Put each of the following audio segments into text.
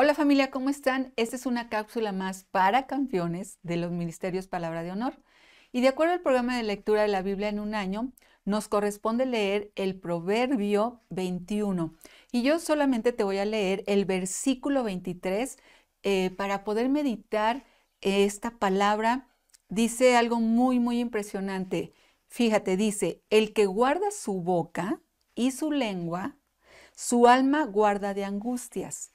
Hola familia, ¿cómo están? Esta es una cápsula más para campeones de los Ministerios Palabra de Honor. Y de acuerdo al programa de lectura de la Biblia en un año, nos corresponde leer el Proverbio 21. Y yo solamente te voy a leer el versículo 23 eh, para poder meditar esta palabra. Dice algo muy, muy impresionante. Fíjate, dice, el que guarda su boca y su lengua, su alma guarda de angustias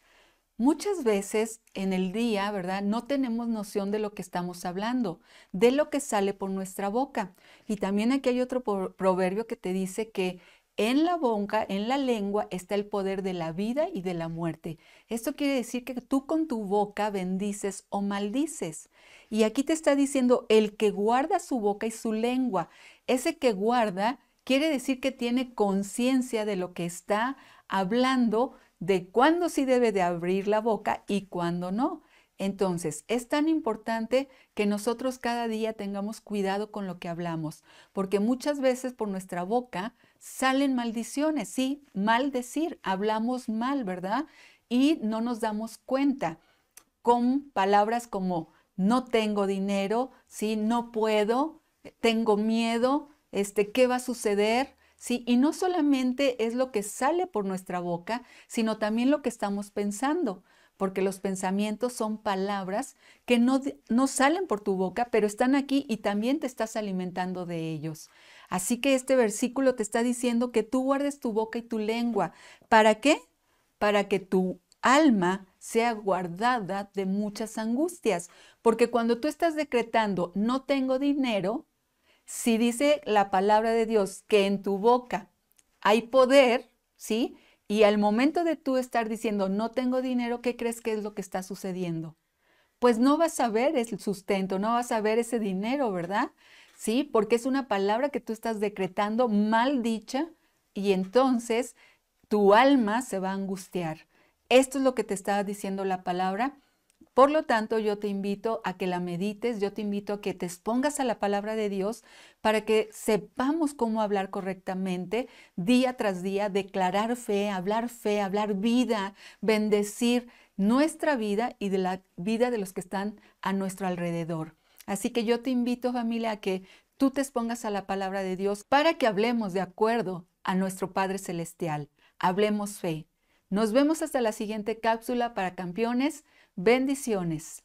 Muchas veces en el día, ¿verdad? No tenemos noción de lo que estamos hablando, de lo que sale por nuestra boca. Y también aquí hay otro proverbio que te dice que en la boca, en la lengua, está el poder de la vida y de la muerte. Esto quiere decir que tú con tu boca bendices o maldices. Y aquí te está diciendo el que guarda su boca y su lengua. Ese que guarda Quiere decir que tiene conciencia de lo que está hablando, de cuándo sí debe de abrir la boca y cuándo no. Entonces, es tan importante que nosotros cada día tengamos cuidado con lo que hablamos, porque muchas veces por nuestra boca salen maldiciones, sí, mal decir, hablamos mal, ¿verdad? Y no nos damos cuenta con palabras como no tengo dinero, sí, no puedo, tengo miedo, este, qué va a suceder, ¿sí? Y no solamente es lo que sale por nuestra boca, sino también lo que estamos pensando, porque los pensamientos son palabras que no, no salen por tu boca, pero están aquí y también te estás alimentando de ellos. Así que este versículo te está diciendo que tú guardes tu boca y tu lengua. ¿Para qué? Para que tu alma sea guardada de muchas angustias. Porque cuando tú estás decretando, no tengo dinero, si dice la palabra de Dios que en tu boca hay poder, ¿sí? Y al momento de tú estar diciendo, no tengo dinero, ¿qué crees que es lo que está sucediendo? Pues no vas a ver el sustento, no vas a ver ese dinero, ¿verdad? Sí, porque es una palabra que tú estás decretando mal dicha y entonces tu alma se va a angustiar. Esto es lo que te estaba diciendo la palabra por lo tanto, yo te invito a que la medites, yo te invito a que te expongas a la palabra de Dios para que sepamos cómo hablar correctamente día tras día, declarar fe, hablar fe, hablar vida, bendecir nuestra vida y de la vida de los que están a nuestro alrededor. Así que yo te invito familia a que tú te expongas a la palabra de Dios para que hablemos de acuerdo a nuestro Padre Celestial. Hablemos fe, nos vemos hasta la siguiente cápsula para campeones. Bendiciones.